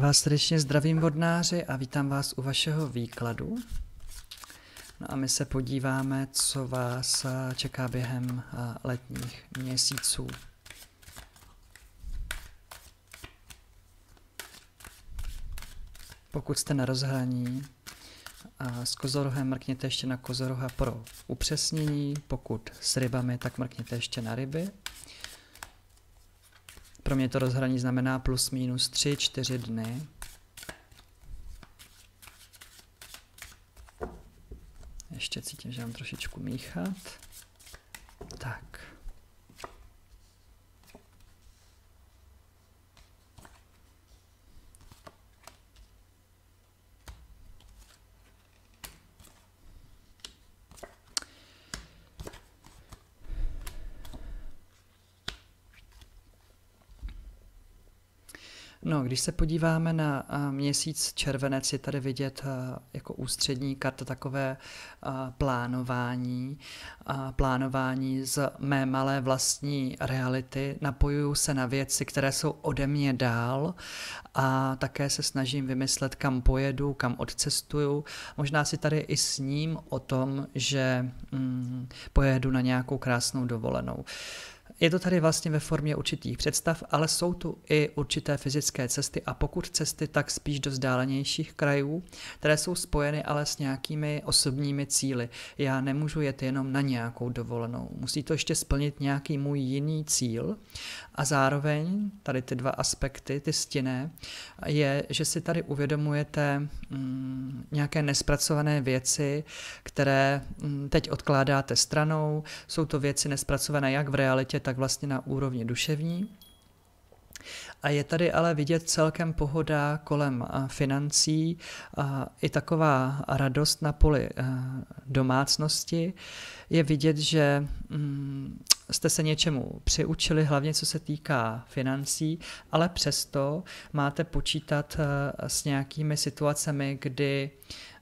vás srdečně zdravím vodnáři a vítám vás u vašeho výkladu. No a my se podíváme, co vás eh, čeká během eh, letních měsíců. Pokud jste na rozhraní s kozorohem, mrkněte ještě na kozoroha pro upřesnění. Pokud s rybami, tak mrkněte ještě na ryby. Pro mě to rozhraní znamená plus minus 3, 4 dny. Ještě cítím, že mám trošičku míchat. Tak. No, když se podíváme na měsíc červenec, je tady vidět jako ústřední karta takové plánování, plánování z mé malé vlastní reality, napojuju se na věci, které jsou ode mě dál a také se snažím vymyslet, kam pojedu, kam odcestuju. Možná si tady i s ním o tom, že mm, pojedu na nějakou krásnou dovolenou. Je to tady vlastně ve formě určitých představ, ale jsou tu i určité fyzické cesty a pokud cesty, tak spíš do vzdálenějších krajů, které jsou spojeny ale s nějakými osobními cíly. Já nemůžu jet jenom na nějakou dovolenou. Musí to ještě splnit nějaký můj jiný cíl a zároveň tady ty dva aspekty, ty stinné, je, že si tady uvědomujete mm, nějaké nespracované věci, které mm, teď odkládáte stranou. Jsou to věci nespracované jak v realitě, tak tak vlastně na úrovni duševní. A je tady ale vidět celkem pohoda kolem financí, i taková radost na poli domácnosti. Je vidět, že mm, jste se něčemu přiučili, hlavně co se týká financí, ale přesto máte počítat s nějakými situacemi, kdy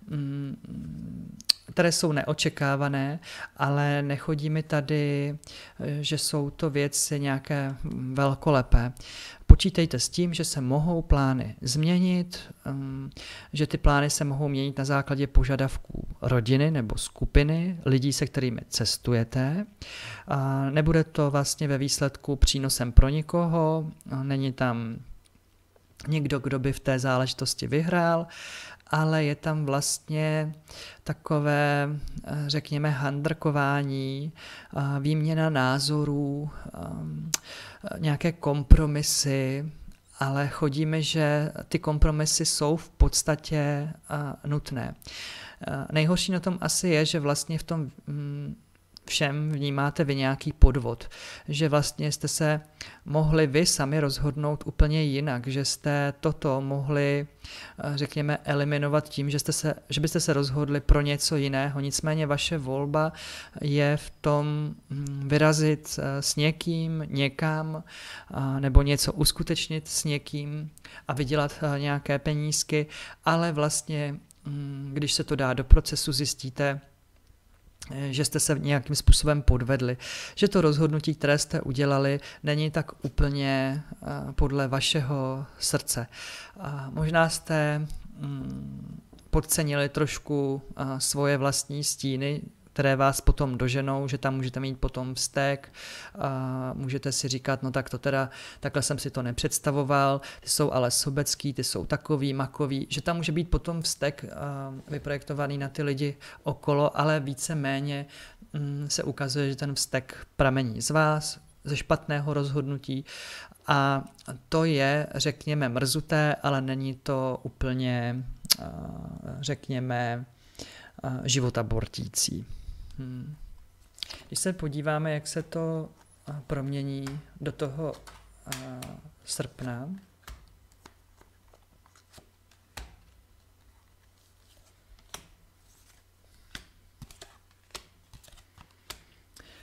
mm, které jsou neočekávané, ale nechodí mi tady, eh, že jsou to věci nějaké mm, velkolepé. Počítejte s tím, že se mohou plány změnit, mm, že ty plány se mohou měnit na základě požadavků rodiny nebo skupiny, lidí, se kterými cestujete. Nebude to vlastně ve výsledku přínosem pro nikoho, není tam někdo, kdo by v té záležitosti vyhrál, ale je tam vlastně takové, eh, řekněme, handrkování, eh, výměna názorů, eh, nějaké kompromisy, ale chodíme, že ty kompromisy jsou v podstatě nutné. Nejhorší na tom asi je, že vlastně v tom mm, všem vnímáte vy nějaký podvod, že vlastně jste se mohli vy sami rozhodnout úplně jinak, že jste toto mohli, eh, řekněme, eliminovat tím, že, jste se, že byste se rozhodli pro něco jiného. Nicméně vaše volba je v tom hm, vyrazit eh, s někým, někam, nebo něco uskutečnit s někým a vydělat eh, nějaké penízky, ale vlastně, hm, když se to dá do procesu, zjistíte, Eh, že jste se nějakým způsobem podvedli, že to rozhodnutí, které jste udělali, není tak úplně eh, podle vašeho srdce. možná jste mm, podcenili trošku eh, svoje vlastní stíny, které vás potom doženou, že tam můžete mít potom vztek a můžete si říkat, no tak to teda, takhle jsem si to nepředstavoval, ty jsou ale sobecký, ty jsou takový, makový, že tam může být potom vztek vyprojektovaný na ty lidi okolo, ale více-méně mm, se ukazuje, že ten vztek pramení z vás, ze špatného rozhodnutí a to je, řekněme, mrzuté, ale není to úplně, řekněme, života bortící. Hmm. Když se podíváme, jak se to eh, promění do toho uh, srpna,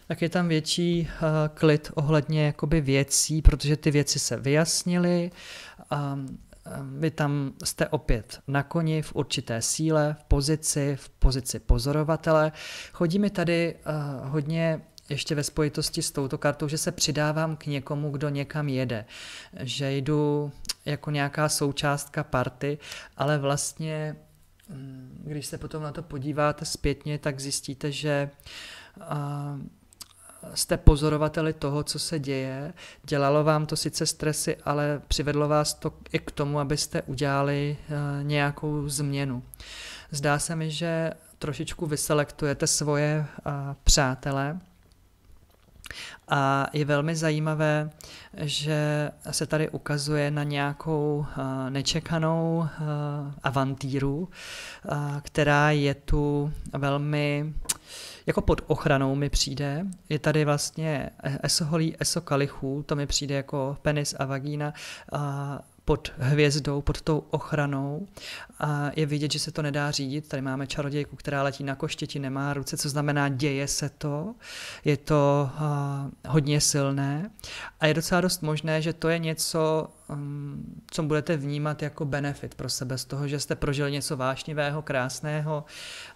tak je tam větší uh, klid ohledně jakoby věcí, protože ty věci se vyjasnily. Um, Ehm, vy tam jste opět na koni v určité síle, v pozici, v pozici pozorovatele. Chodí mi tady uh, hodně ještě ve spojitosti s touto kartou, že se přidávám k někomu, kdo někam jede, že jdu jako nějaká součástka party, ale vlastně, mm, když se potom na to podíváte zpětně, tak zjistíte, že uh, jste pozorovateli toho, co se děje. Dělalo vám to sice stresy, ale přivedlo vás to i k tomu, abyste udělali eh, nějakou změnu. Zdá se mi, že trošičku vyselektujete svoje eh, přátele. A je velmi zajímavé, že se tady ukazuje na nějakou eh, nečekanou avantýru, která je tu velmi jako pod ochranou mi přijde. Je tady vlastně esoholí, esokalichů, to mi přijde jako penis a vagína a pod hvězdou, pod tou ochranou a je vidět, že se to nedá řídit. Tady máme čarodějku, která letí na koštěti, nemá ruce, co znamená děje se to. Je to uh, hodně silné a je docela dost možné, že to je něco, um, co budete vnímat jako benefit pro sebe z toho, že jste prožili něco vášnivého, krásného,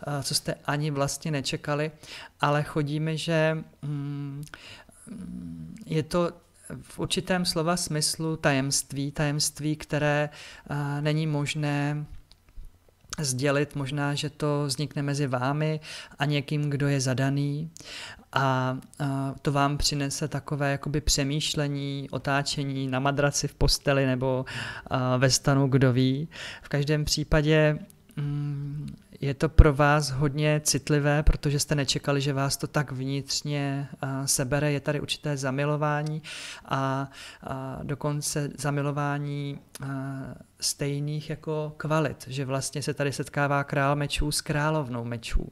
uh, co jste ani vlastně nečekali, ale chodíme, že um, je to v určitém slova smyslu tajemství, tajemství, které eh, není možné sdělit. Možná, že to vznikne mezi vámi a někým, kdo je zadaný a eh, to vám přinese takové jakoby přemýšlení, otáčení na madraci v posteli nebo eh, ve stanu, kdo ví. V každém případě mm, je to pro vás hodně citlivé, protože jste nečekali, že vás to tak vnitřně eh, sebere. Je tady určité zamilování a, a dokonce zamilování eh, stejných jako kvalit, že vlastně se tady setkává král mečů s královnou mečů.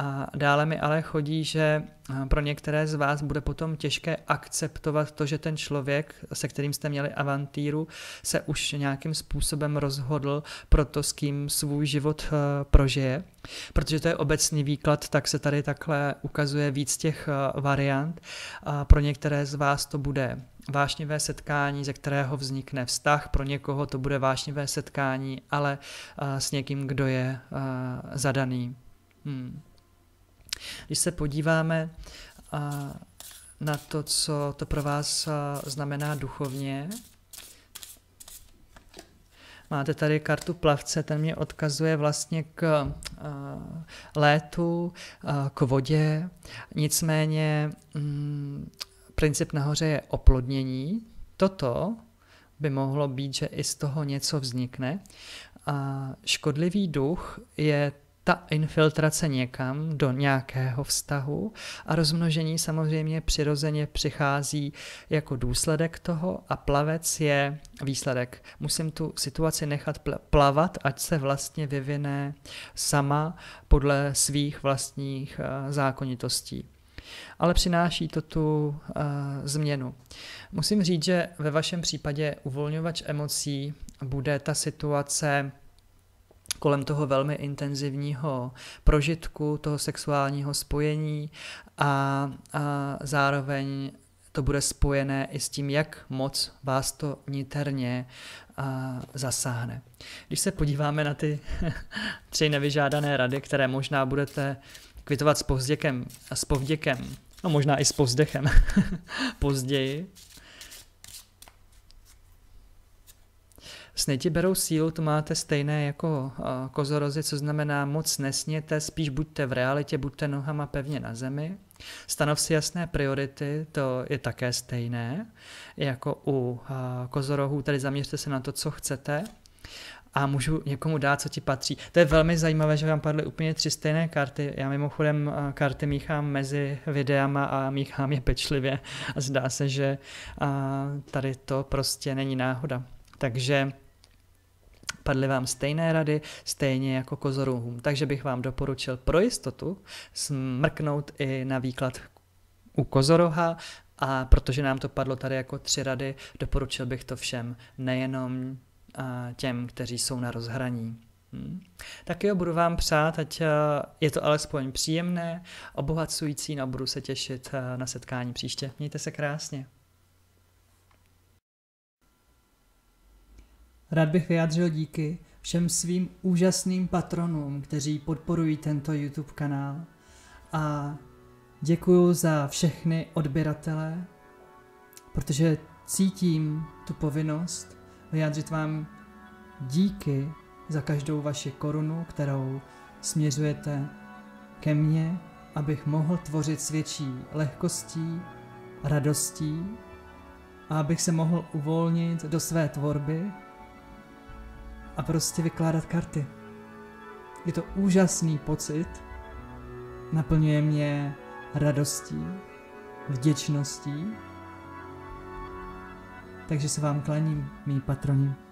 A dále mi ale chodí, že eh, pro některé z vás bude potom těžké akceptovat to, že ten člověk, se kterým jste měli avantýru, se už nějakým způsobem rozhodl pro to, s kým svůj život eh, prožije. Protože to je obecný výklad, tak se tady takhle ukazuje víc těch eh, variant. A pro některé z vás to bude vášnivé setkání, ze kterého vznikne vztah, pro někoho to bude vášnivé setkání, ale s někým, kdo je zadaný. Hmm. Když se podíváme na to, co to pro vás znamená duchovně, Máte tady kartu plavce, ten mě odkazuje vlastně k létu, k vodě. Nicméně mm, princip nahoře je oplodnění. Toto by mohlo být, že i z toho něco vznikne. A škodlivý duch je ta infiltrace někam do nějakého vztahu a rozmnožení samozřejmě přirozeně přichází jako důsledek toho a plavec je výsledek. Musím tu situaci nechat plavat, ať se vlastně vyvine sama podle svých vlastních eh, zákonitostí ale přináší to tu uh, změnu. Musím říct, že ve vašem případě uvolňovač emocí bude ta situace kolem toho velmi intenzivního prožitku, toho sexuálního spojení a, a zároveň to bude spojené i s tím, jak moc vás to niterně a, zasáhne. Když se podíváme na ty tři nevyžádané rady, které možná budete kvitovat s povděkem, s povděkem no možná i s povzdechem později, Sněti berou sílu, to máte stejné jako eh, kozorozy, co znamená moc nesněte, spíš buďte v realitě, buďte nohama pevně na zemi. Stanov si jasné priority, to je také stejné jako u eh, kozorohů, tedy zaměřte se na to, co chcete a můžu někomu dát, co ti patří. To je velmi zajímavé, že vám padly úplně tři stejné karty. Já mimochodem eh, karty míchám mezi videama a míchám je pečlivě a zdá se, že tady to prostě není náhoda. Takže padly vám stejné rady, stejně jako kozorům. Takže bych vám doporučil pro jistotu smrknout i na výklad u kozoroha, a protože nám to padlo tady jako tři rady, doporučil bych to všem, nejenom těm, kteří jsou na rozhraní. Hmm. Tak jo, budu vám přát, ať je to alespoň příjemné, obohacující, no budu se těšit na setkání příště. Mějte se krásně. Rád bych vyjádřil díky všem svým úžasným patronům, kteří podporují tento YouTube kanál. A děkuju za všechny odběratele, protože cítím tu povinnost vyjádřit vám díky za každou vaši korunu, kterou směřujete ke mně, abych mohl tvořit s větší lehkostí, radostí a abych se mohl uvolnit do své tvorby a prostě vykládat karty. Je to úžasný pocit, naplňuje mě radostí, vděčností. Takže se vám klaním, mý patroni.